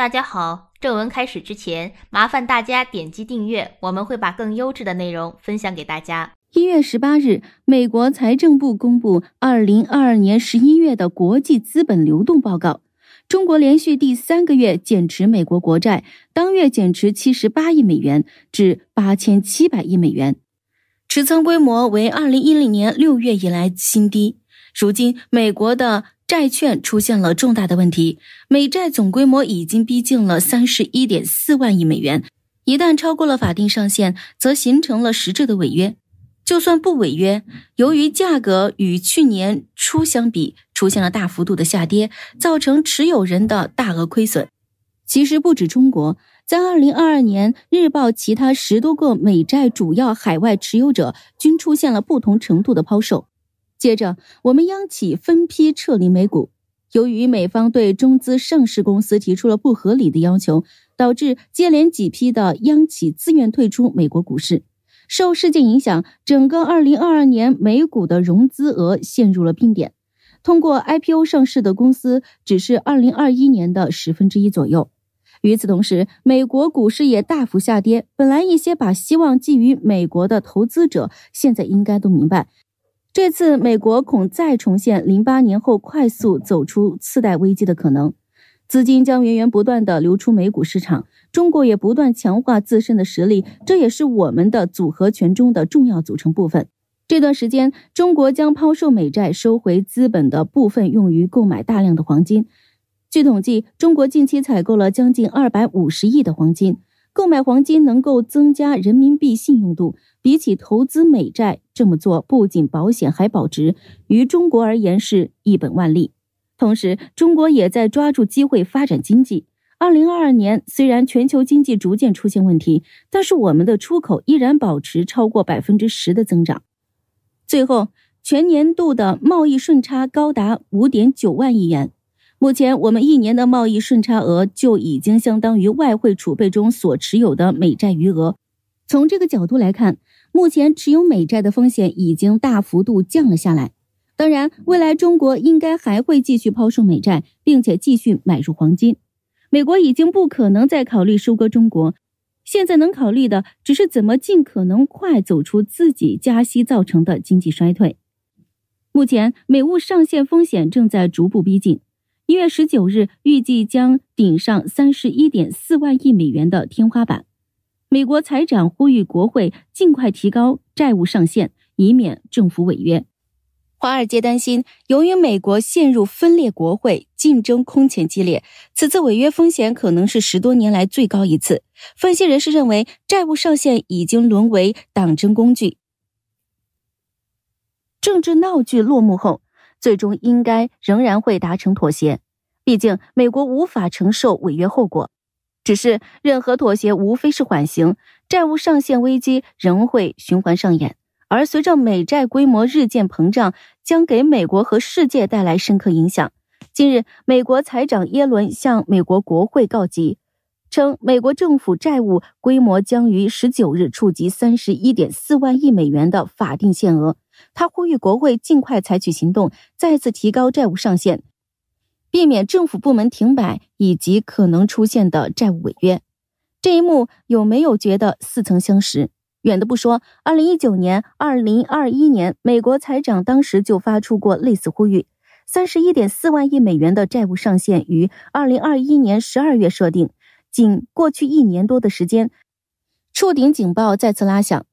大家好，正文开始之前，麻烦大家点击订阅，我们会把更优质的内容分享给大家。一月十八日，美国财政部公布二零二二年十一月的国际资本流动报告，中国连续第三个月减持美国国债，当月减持七十八亿美元至八千七百亿美元，持仓规模为二零一零年六月以来新低。如今，美国的债券出现了重大的问题，美债总规模已经逼近了三十一点四万亿美元，一旦超过了法定上限，则形成了实质的违约。就算不违约，由于价格与去年初相比出现了大幅度的下跌，造成持有人的大额亏损。其实不止中国，在二零二二年，日报其他十多个美债主要海外持有者均出现了不同程度的抛售。接着，我们央企分批撤离美股。由于美方对中资上市公司提出了不合理的要求，导致接连几批的央企自愿退出美国股市。受事件影响，整个二零二二年美股的融资额陷入了冰点，通过 IPO 上市的公司只是二零二一年的十分之一左右。与此同时，美国股市也大幅下跌。本来一些把希望寄予美国的投资者，现在应该都明白。这次美国恐再重现零八年后快速走出次贷危机的可能，资金将源源不断的流出美股市场。中国也不断强化自身的实力，这也是我们的组合拳中的重要组成部分。这段时间，中国将抛售美债，收回资本的部分用于购买大量的黄金。据统计，中国近期采购了将近二百五十亿的黄金。购买黄金能够增加人民币信用度，比起投资美债，这么做不仅保险还保值，于中国而言是一本万利。同时，中国也在抓住机会发展经济。二零二二年虽然全球经济逐渐出现问题，但是我们的出口依然保持超过百分之十的增长，最后全年度的贸易顺差高达五点九万亿元。目前我们一年的贸易顺差额就已经相当于外汇储备中所持有的美债余额。从这个角度来看，目前持有美债的风险已经大幅度降了下来。当然，未来中国应该还会继续抛售美债，并且继续买入黄金。美国已经不可能再考虑收割中国，现在能考虑的只是怎么尽可能快走出自己加息造成的经济衰退。目前美物上限风险正在逐步逼近。一月十九日，预计将顶上三十一点四万亿美元的天花板。美国财长呼吁国会尽快提高债务上限，以免政府违约。华尔街担心，由于美国陷入分裂，国会竞争空前激烈，此次违约风险可能是十多年来最高一次。分析人士认为，债务上限已经沦为党争工具。政治闹剧落幕后。最终应该仍然会达成妥协，毕竟美国无法承受违约后果。只是任何妥协无非是缓刑，债务上限危机仍会循环上演。而随着美债规模日渐膨胀，将给美国和世界带来深刻影响。近日，美国财长耶伦向美国国会告急，称美国政府债务规模将于十九日触及三十一点四万亿美元的法定限额。他呼吁国会尽快采取行动，再次提高债务上限，避免政府部门停摆以及可能出现的债务违约。这一幕有没有觉得似曾相识？远的不说，二零一九年、二零二一年，美国财长当时就发出过类似呼吁。三十一点四万亿美元的债务上限于二零二一年十二月设定，仅过去一年多的时间，触顶警报再次拉响。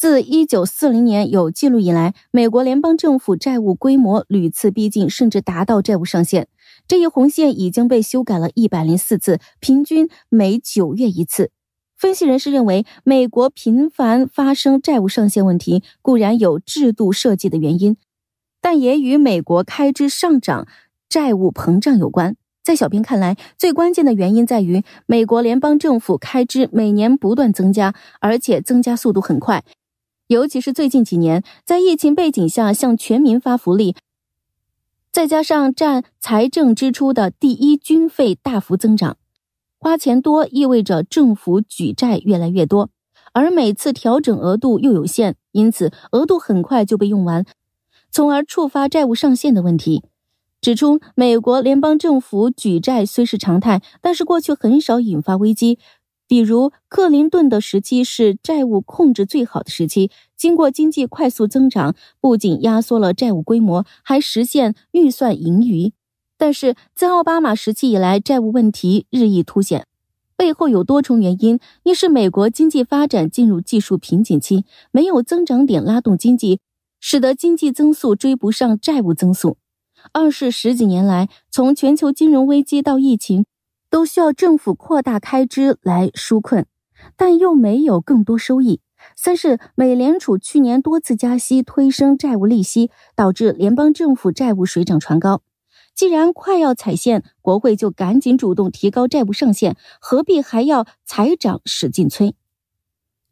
自一九四零年有记录以来，美国联邦政府债务规模屡次逼近，甚至达到债务上限。这一红线已经被修改了一百零四次，平均每九月一次。分析人士认为，美国频繁发生债务上限问题固然有制度设计的原因，但也与美国开支上涨、债务膨胀有关。在小编看来，最关键的原因在于美国联邦政府开支每年不断增加，而且增加速度很快。尤其是最近几年，在疫情背景下向全民发福利，再加上占财政支出的第一军费大幅增长，花钱多意味着政府举债越来越多，而每次调整额度又有限，因此额度很快就被用完，从而触发债务上限的问题。指出，美国联邦政府举债虽是常态，但是过去很少引发危机。比如克林顿的时期是债务控制最好的时期，经过经济快速增长，不仅压缩了债务规模，还实现预算盈余。但是，在奥巴马时期以来，债务问题日益凸显，背后有多重原因：一是美国经济发展进入技术瓶颈期，没有增长点拉动经济，使得经济增速追不上债务增速；二是十几年来，从全球金融危机到疫情。都需要政府扩大开支来纾困，但又没有更多收益。三是美联储去年多次加息，推升债务利息，导致联邦政府债务水涨船高。既然快要踩线，国会就赶紧主动提高债务上限，何必还要财长使劲催？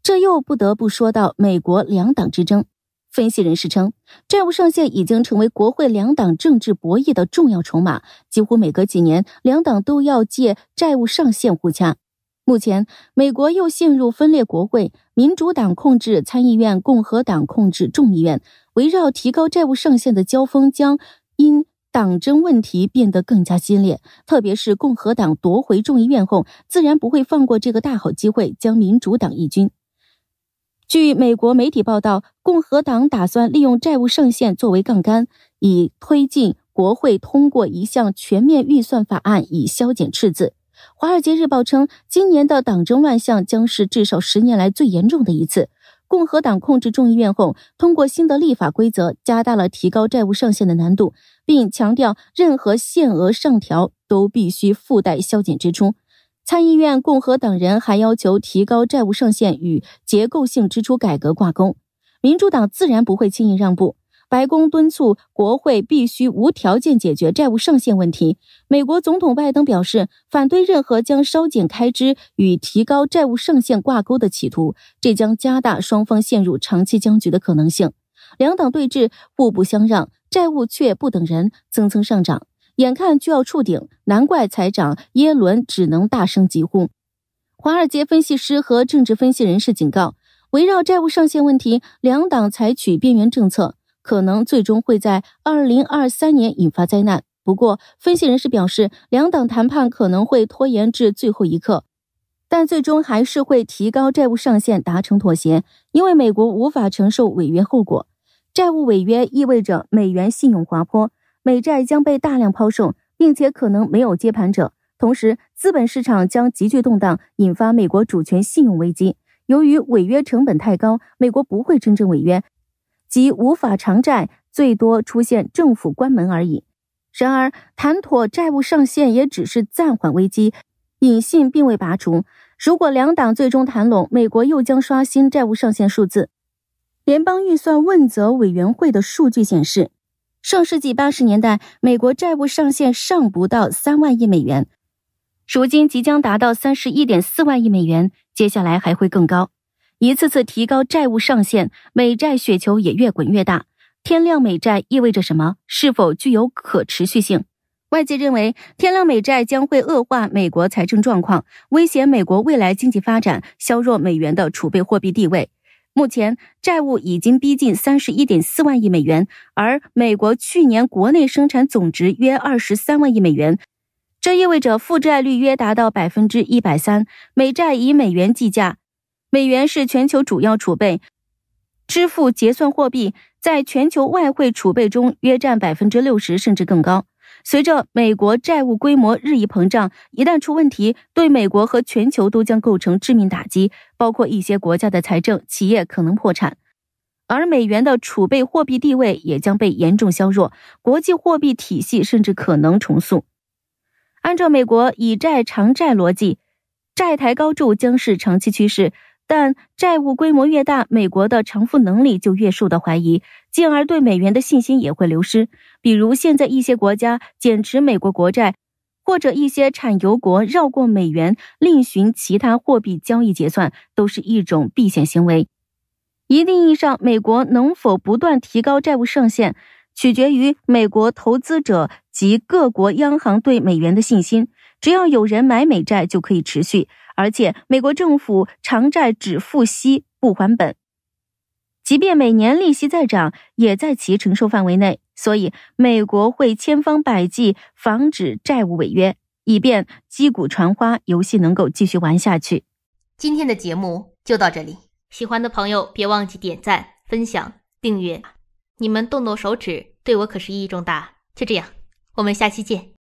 这又不得不说到美国两党之争。分析人士称，债务上限已经成为国会两党政治博弈的重要筹码，几乎每隔几年，两党都要借债务上限互掐。目前，美国又陷入分裂，国会民主党控制参议院，共和党控制众议院，围绕提高债务上限的交锋将因党争问题变得更加激烈。特别是共和党夺回众议院后，自然不会放过这个大好机会，将民主党一军。据美国媒体报道，共和党打算利用债务上限作为杠杆，以推进国会通过一项全面预算法案，以削减赤字。《华尔街日报》称，今年的党争乱象将是至少十年来最严重的一次。共和党控制众议院后，通过新的立法规则，加大了提高债务上限的难度，并强调任何限额上调都必须附带削减支出。参议院共和党人还要求提高债务上限与结构性支出改革挂钩，民主党自然不会轻易让步。白宫敦促国会必须无条件解决债务上限问题。美国总统拜登表示，反对任何将烧减开支与提高债务上限挂钩的企图，这将加大双方陷入长期僵局的可能性。两党对峙，互不相让，债务却不等人，蹭蹭上涨。眼看就要触顶，难怪财长耶伦只能大声疾呼。华尔街分析师和政治分析人士警告，围绕债务上限问题，两党采取边缘政策，可能最终会在二零二三年引发灾难。不过，分析人士表示，两党谈判可能会拖延至最后一刻，但最终还是会提高债务上限，达成妥协，因为美国无法承受违约后果。债务违约意味着美元信用滑坡。美债将被大量抛售，并且可能没有接盘者。同时，资本市场将急剧动荡，引发美国主权信用危机。由于违约成本太高，美国不会真正违约，即无法偿债，最多出现政府关门而已。然而，谈妥债务上限也只是暂缓危机，隐性并未拔除。如果两党最终谈拢，美国又将刷新债务上限数字。联邦预算问责委员会的数据显示。上世纪八十年代，美国债务上限上不到三万亿美元，如今即将达到三十一点四万亿美元，接下来还会更高。一次次提高债务上限，美债雪球也越滚越大。天量美债意味着什么？是否具有可持续性？外界认为，天量美债将会恶化美国财政状况，威胁美国未来经济发展，削弱美元的储备货币地位。目前债务已经逼近三十一点四万亿美元，而美国去年国内生产总值约二十三万亿美元，这意味着负债率约达到百分之一百三。美债以美元计价，美元是全球主要储备、支付结算货币，在全球外汇储备中约占百分之六十，甚至更高。随着美国债务规模日益膨胀，一旦出问题，对美国和全球都将构成致命打击，包括一些国家的财政企业可能破产，而美元的储备货币地位也将被严重削弱，国际货币体系甚至可能重塑。按照美国以债偿债逻辑，债台高筑将是长期趋势。但债务规模越大，美国的偿付能力就越受到怀疑，进而对美元的信心也会流失。比如，现在一些国家减持美国国债，或者一些产油国绕过美元，另寻其他货币交易结算，都是一种避险行为。一定意义上，美国能否不断提高债务上限，取决于美国投资者及各国央行对美元的信心。只要有人买美债，就可以持续。而且，美国政府偿债只付息不还本，即便每年利息再涨，也在其承受范围内。所以，美国会千方百计防止债务违约，以便击鼓传花游戏能够继续玩下去。今天的节目就到这里，喜欢的朋友别忘记点赞、分享、订阅。你们动动手指，对我可是意义重大。就这样，我们下期见。